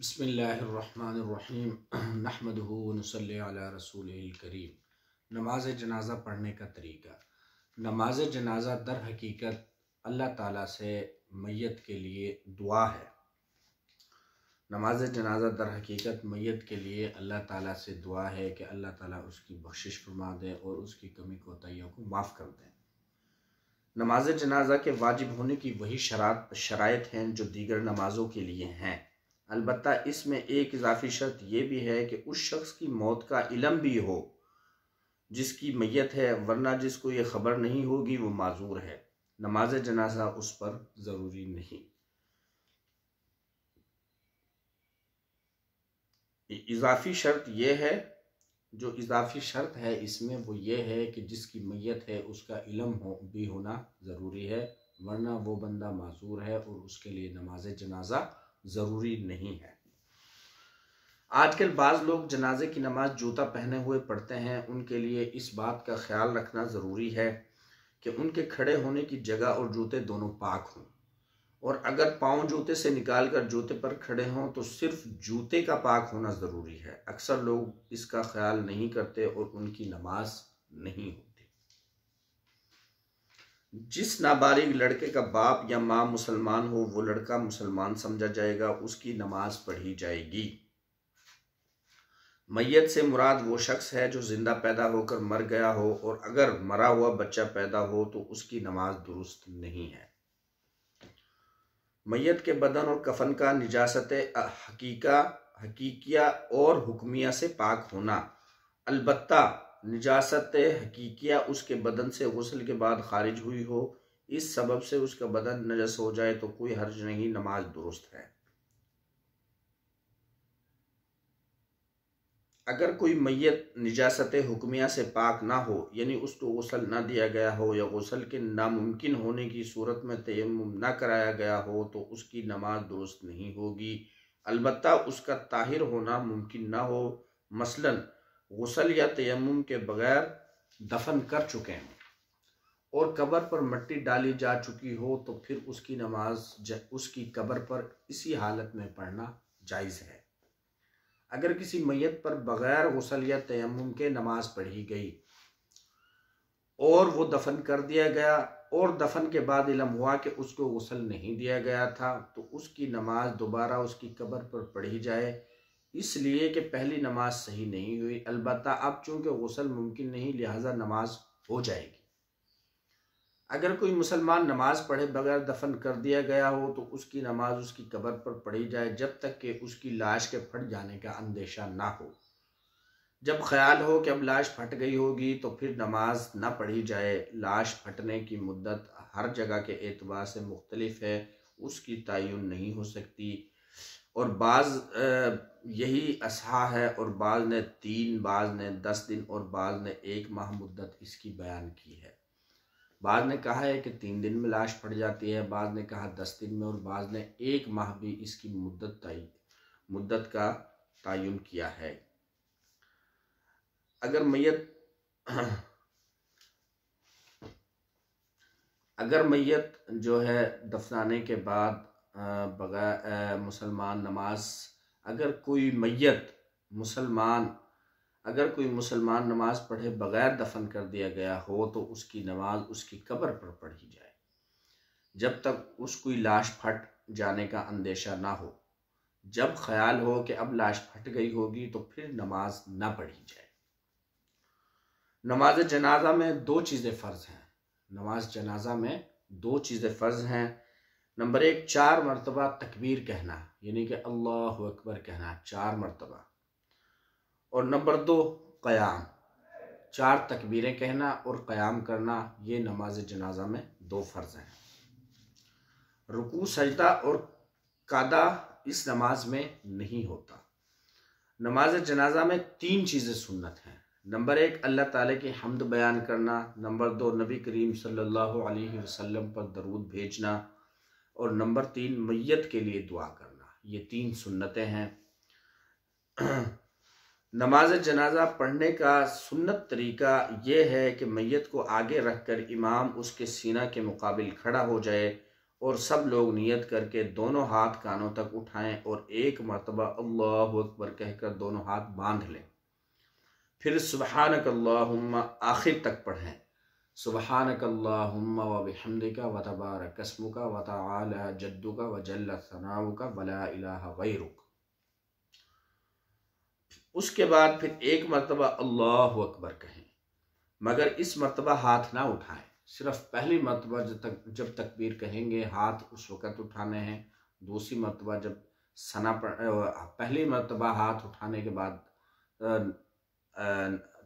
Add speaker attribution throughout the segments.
Speaker 1: बसमीम नहमदल रसूल करीम नमाज जनाजा पढ़ने का तरीका
Speaker 2: नमाज जनाजा दर
Speaker 1: हकीकत अल्लाह ताला से मैत के लिए दुआ है नमाज जनाजा दर हकीकत मैत के लिए अल्लाह ताला से दुआ है कि अल्लाह ताला उसकी बख्शिश फरमा दे और उसकी कमी कोताहियों को माफ़ कर दें नमाज जनाजा के वाजिब होने की वही शरात शरात हैं जो दीगर नमाज़ों के लिए हैं अलबत् इसमें एक इजाफी शर्त यह भी है कि उस शख्स की मौत का इलम भी हो जिसकी मैत है वरना जिसको ये खबर नहीं होगी वो माजूर है नमाज जनाजा उस पर ज़रूरी नहीं इजाफी शर्त यह है जो इजाफी शर्त है इसमें वो ये है कि जिसकी मैत है उसका इलम हो भी होना ज़रूरी है वरना वो बंदा माजूर है और उसके लिए नमाज जनाजा ज़रूरी नहीं है आजकल बाज़ लोग जनाजे की नमाज जूता पहने हुए पढ़ते हैं उनके लिए इस बात का ख्याल रखना ज़रूरी है कि उनके खड़े होने की जगह और जूते दोनों पाक हों और अगर पाँव जूते से निकाल कर जूते पर खड़े हों तो सिर्फ जूते का पाक होना ज़रूरी है अक्सर लोग इसका ख्याल नहीं करते और उनकी नमाज नहीं होती जिस नाबालिग लड़के का बाप या माँ मुसलमान हो वो लड़का मुसलमान समझा जाएगा उसकी नमाज पढ़ी जाएगी मैयत से मुराद वो शख्स है जो ज़िंदा पैदा होकर मर गया हो और अगर मरा हुआ बच्चा पैदा हो तो उसकी नमाज दुरुस्त नहीं है मैयत के बदन और कफन का निजासत हकीका हकीकिया और हुक्मिया से पाक होना अलबत्ता निजात हकीकिया उसके बदन से गसल के बाद खारिज हुई हो इस सबब से उसका बदन नजस हो जाए तो कोई हर्ज नहीं नमाज दुरुस्त है अगर कोई मैत निजासत हुक्मिया से पाक ना हो यानी उसको गसल ना दिया गया हो या गसल के नामुमकिन होने की सूरत में तयम ना कराया गया हो तो उसकी नमाज दुरुस्त नहीं होगी अलबत्ता उसका ताहिर होना मुमकिन ना हो मसलन गसल या तयम के बगैर दफन कर चुके हों और कबर पर मट्टी डाली जा चुकी हो तो फिर उसकी नमाज उसकी कबर पर इसी हालत में पढ़ना जायज़ है अगर किसी मैत पर बग़ैर गसल या तयम के नमाज पढ़ी गई और वो दफन कर दिया गया और दफन के बाद इलम हुआ कि उसको गसल नहीं दिया गया था तो उसकी नमाज दोबारा उसकी कबर पर पढ़ी जाए इसलिए कि पहली नमाज सही नहीं हुई अलबत् अब चूंकि गसल मुमकिन नहीं लिहाजा नमाज हो जाएगी अगर कोई मुसलमान नमाज पढ़े बगैर दफन कर दिया गया हो तो उसकी नमाज उसकी कब्र पर पढ़ी जाए जब तक कि उसकी लाश के फट जाने का अंदेशा ना हो जब ख्याल हो कि अब लाश फट गई होगी तो फिर नमाज ना पढ़ी जाए लाश फटने की मुद्दत हर जगह के एतबार से मुख्तलफ है उसकी तयन नहीं हो सकती और बाज यही असहा है और बाज ने तीन बाज ने दस दिन और बाज ने एक माह मुद्दत इसकी बयान की है बाज ने कहा है कि तीन दिन में लाश फट जाती है बाज ने कहा दस दिन में और बाज ने एक माह भी इसकी मुद्दत तय मुद्दत का तयन किया है अगर मैयत अगर मैयत जो है दफनाने के बाद बगैर मुसलमान नमाज अगर कोई मैत मुसलमान अगर कोई मुसलमान नमाज पढ़े बगैर दफन कर दिया गया हो तो उसकी नमाज उसकी कब्र पर पढ़ी जाए जब तक उसकी लाश फट जाने का अंदेशा ना हो जब ख्याल हो कि अब लाश फट गई होगी तो फिर नमाज ना पढ़ी जाए नमाज जनाजा में दो चीज़ें फ़र्ज़ हैं नमाज जनाजा में दो चीज़ें फ़र्ज़ हैं नंबर एक चार मरतबा तकबीर कहना यानी कि अल्लाह अकबर कहना चार मरतबा और नंबर दो क़याम चार तकबीरें कहना और क़याम करना ये नमाज जनाजा में दो फ़र्ज़ हैं रुकू सजदा और कादा इस नमाज में नहीं होता नमाज जनाजा में तीन चीज़ें सुन्नत हैं नंबर एक अल्लाह ताला के हमद बयान करना नंबर दो नबी करीम सल्लल्लाहु अलैहि वसल्लम पर दरूद भेजना और नंबर तीन मैयत के लिए दुआ करना ये तीन सुन्नतें हैं नमाज जनाजा पढ़ने का सुन्नत तरीका ये है कि मैत को आगे रख कर इमाम उसके सीना के मुकाबिल खड़ा हो जाए और सब लोग नियत करके दोनों हाथ कानों तक उठाएं और एक मरतबा अल्लाह अकबर कहकर दोनों हाथ बांध लें फिर सुबहानक आखिर तक पढ़ें सुबहानकल्लाहुम्मा व बिहमदिका व तबारकस्मुका व तआला जद्दुका व जल्ल सनाउका वला इलाहा गैरुक उसके बाद फिर एक मरतबा अल्लाह अकबर कहें मगर इस मरतबा हाथ ना उठाएं सिर्फ पहली मरतबा जब तक जब तकबीर कहेंगे हाथ उस वक़्त उठाने हैं दूसरी मरतबा जब सना पहली मरतबा हाथ उठाने के बाद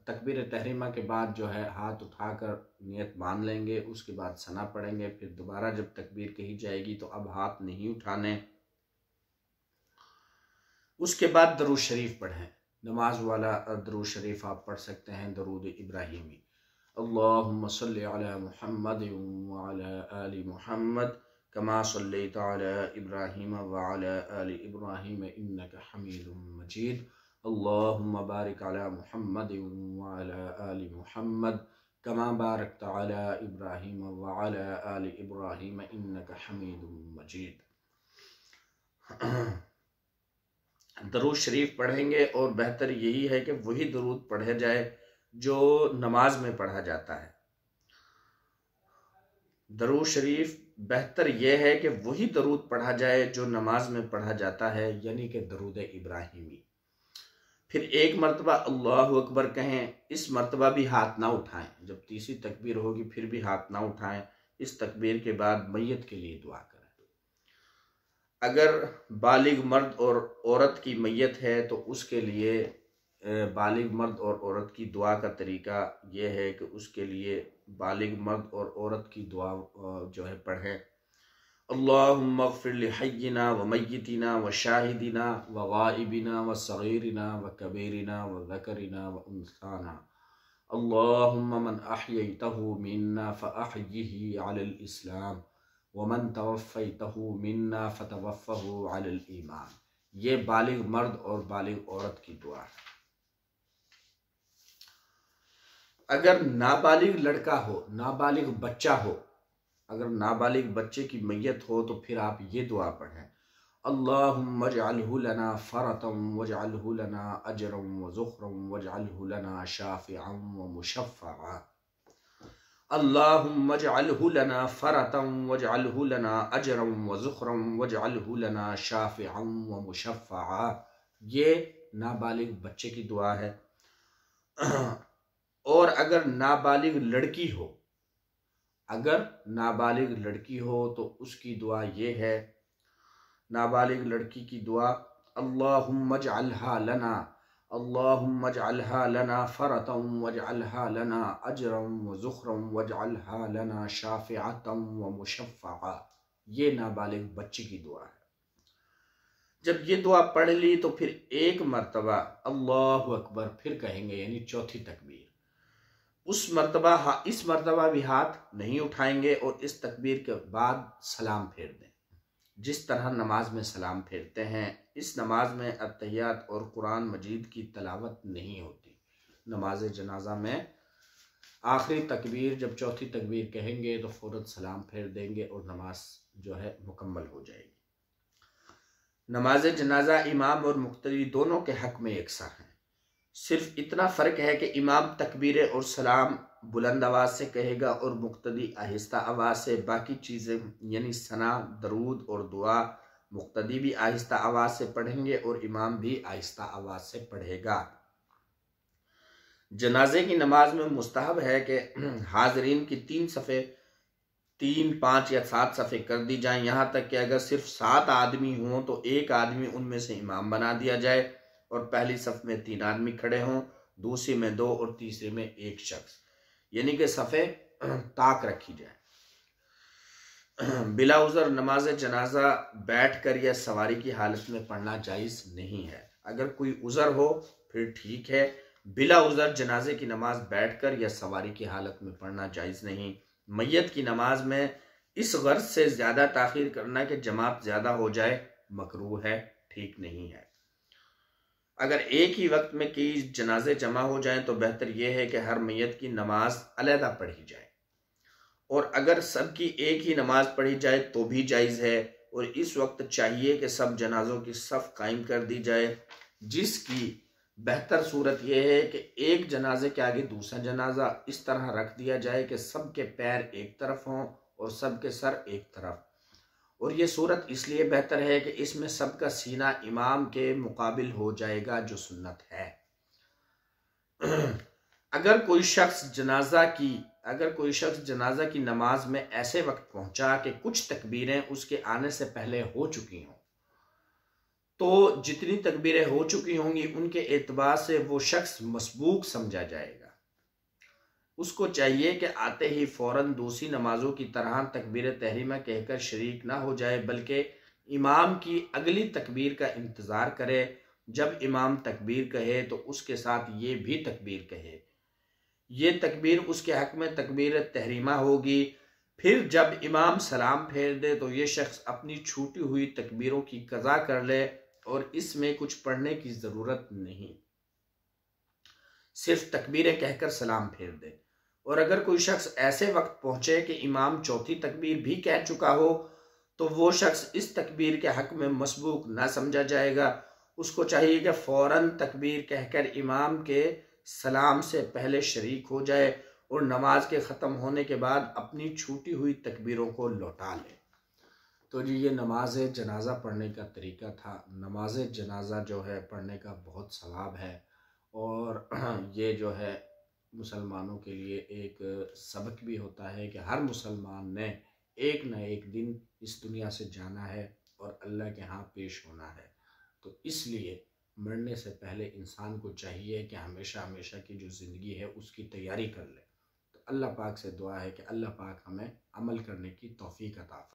Speaker 1: तकबीर तहरीमा के बाद जो है हाथ उठाकर नियत बांध लेंगे उसके बाद सना पड़ेंगे फिर दोबारा जब तकबीर कही जाएगी तो अब हाथ नहीं उठाने उसके बाद दरूद शरीफ पढ़ें नमाज वाला दरूद शरीफ आप पढ़ सकते हैं दरूद इब्राहिमी अल्लाम महमद आल महमद कमा सल्ला इब्राहिम वाल इब्राहिम इन्नक हमीद मजीद بارك على محمد وعلى आल محمد كما باركت على इब्राहिम وعلى आल इब्राहिम इन्नक حميد مجيد दरूद शरीफ पढ़ेंगे और बेहतर यही है कि वही दरूद पढ़ा जाए जो नमाज में पढ़ा जाता है दरूद शरीफ बेहतर यह है कि वही दरूद पढ़ा जाए जो नमाज में पढ़ा जाता है यानी कि दरूद इब्राहिमी फिर एक मरतबा अल्लाह अकबर कहें इस मरतबा भी हाथ ना उठाएं जब तीसरी तकबीर होगी फिर भी हाथ ना उठाएं इस तकबीर के बाद मैत के लिए दुआ करें अगर बालिग मर्द और औरत की मैत है तो उसके लिए बालिग मर्द और औरत की दुआ का तरीका यह है कि उसके लिए बालिग मर्द और औरत की दुआ जो है पढ़ें अल्लाफ़िरना व मैतना व शाहिदिना व वाइबिना व सग़ीरना व कबीरना व ज़करना व उनसाना अल्लाम अहयत मन्ना फ़ाही आलस्लाम वमन तवफ़त मन्ना फ़तवफ़ आलईमान ये बालिग मर्द और बालिग औरत की दुआ है अगर नाबालिग लड़का हो नाबालिग बच्चा हो अगर नाबालिग बच्चे की मैयत हो तो फिर आप ये दुआ पढ़ें अल्लाहना फ़रतम वजालना अजरम व ज़ुखरम वजालना शाफ़म व मुशफ़ा अल्लाहना फ़रतम वजालना अजरम व ज़ुखरम शाफ शाफ़म व मुशफ़ा ये नाबालिग बच्चे की दुआ है और अगर नाबालिग लड़की हो अगर नाबालिग लड़की हो तो उसकी दुआ ये है नाबालिग लड़की की दुआ अल्लाह मजहा लना अल्लाह मजहा लना फ़रतम वजहा लना अजरम व ज़ुखरम वजहा लना शाफ़ातम व मुशफ़ा ये नाबालिग बच्चे की दुआ है जब ये दुआ पढ़ ली तो फिर एक मरतबा अल्लाह अकबर फिर कहेंगे यानी चौथी तकबीर उस मरतबा इस मरतबा भी हाथ नहीं उठाएंगे और इस तकबीर के बाद सलाम फेर दें जिस तरह नमाज में सलाम फेरते हैं इस नमाज में अतहयात और कुरान मजीद की तलावत नहीं होती नमाज जनाजा में आखिरी तकबीर जब चौथी तकबीर कहेंगे तो फ़ौर सलाम फेर देंगे और नमाज जो है मुकम्मल हो जाएगी नमाज जनाजा इमाम और मुख्तरी दोनों के हक में यकसा हैं सिर्फ इतना फ़र्क है कि इमाम तकबीर और सलाम बुलंद आवाज़ से कहेगा और मुक्तदी आहिस्ता आवाज़ से बाकी चीज़ें यानी सना दरूद और दुआ मुक्तदी भी आहिस्ता आवाज़ से पढ़ेंगे और इमाम भी आहिस्ता आवाज़ से पढ़ेगा जनाजे की नमाज में मुस्तहब है कि हाजरीन की तीन सफ़े तीन पाँच या सात सफ़े कर दी जाएं यहाँ तक कि अगर सिर्फ सात आदमी हों तो एक आदमी उनमें से इमाम बना दिया जाए और पहली सफ में तीन आदमी खड़े हों दूसरी में दो और तीसरे में एक शख्स यानी कि सफ़े ताक रखी जाए बिलाउजर नमाज जनाजा बैठ कर या सवारी की हालत में पढ़ना जायज़ नहीं है अगर कोई उज़र हो फिर ठीक है बिला उज़र जनाजे की नमाज बैठ कर या सवारी की हालत में पढ़ना जायज़ नहीं मैत की नमाज में इस गर्ज से ज़्यादा ताखिर करना कि जमात ज़्यादा हो जाए मकरू है ठीक नहीं है अगर एक ही वक्त में कई जनाजे जमा हो जाएं तो बेहतर यह है कि हर मैत की नमाज अलहदा पढ़ी जाए और अगर सबकी एक ही नमाज पढ़ी जाए तो भी जायज़ है और इस वक्त चाहिए कि सब जनाजों की सफ़ कायम कर दी जाए जिसकी बेहतर सूरत यह है कि एक जनाजे के आगे दूसरा जनाजा इस तरह रख दिया जाए कि सबके पैर एक तरफ हों और सबके सर एक तरफ और ये सूरत इसलिए बेहतर है कि इसमें सबका सीना इमाम के मुकाबिल हो जाएगा जो सुन्नत है अगर कोई शख्स जनाजा की अगर कोई शख्स जनाजा की नमाज में ऐसे वक्त पहुंचा कि कुछ तकबीरें उसके आने से पहले हो चुकी हों तो जितनी तकबीरें हो चुकी होंगी उनके एतबार से वो शख्स मसबूक समझा जाएगा उसको चाहिए कि आते ही फौरन दूसरी नमाजों की तरह तकबीर तहरीमा कहकर शरीक ना हो जाए बल्कि इमाम की अगली तकबीर का इंतज़ार करे जब इमाम तकबीर कहे तो उसके साथ ये भी तकबीर कहे ये तकबीर उसके हक में तकबीर तहरीमा होगी फिर जब इमाम सलाम फेर दे तो ये शख्स अपनी छूटी हुई तकबीरों की कज़ा कर ले और इसमें कुछ पढ़ने की ज़रूरत नहीं सिर्फ तकबीरें कहकर सलाम फेर दे और अगर कोई शख्स ऐसे वक्त पहुंचे कि इमाम चौथी तकबीर भी कह चुका हो तो वो शख्स इस तकबीर के हक में मसबूक ना समझा जाएगा उसको चाहिए कि फ़ौर तकबीर कहकर इमाम के सलाम से पहले शरीक हो जाए और नमाज के ख़त्म होने के बाद अपनी छूटी हुई तकबीरों को लौटा ले तो जी ये नमाज जनाजा पढ़ने का तरीका था नमाज जनाजा जो है पढ़ने का बहुत सवाब है और ये जो है मुसलमानों के लिए एक सबक भी होता है कि हर मुसलमान ने एक न एक दिन इस दुनिया से जाना है और अल्लाह के यहाँ पेश होना है तो इसलिए मरने से पहले इंसान को चाहिए कि हमेशा हमेशा की जो ज़िंदगी है उसकी तैयारी कर ले तो अल्लाह पाक से दुआ है कि अल्लाह पाक हमें अमल करने की तोफ़ी अता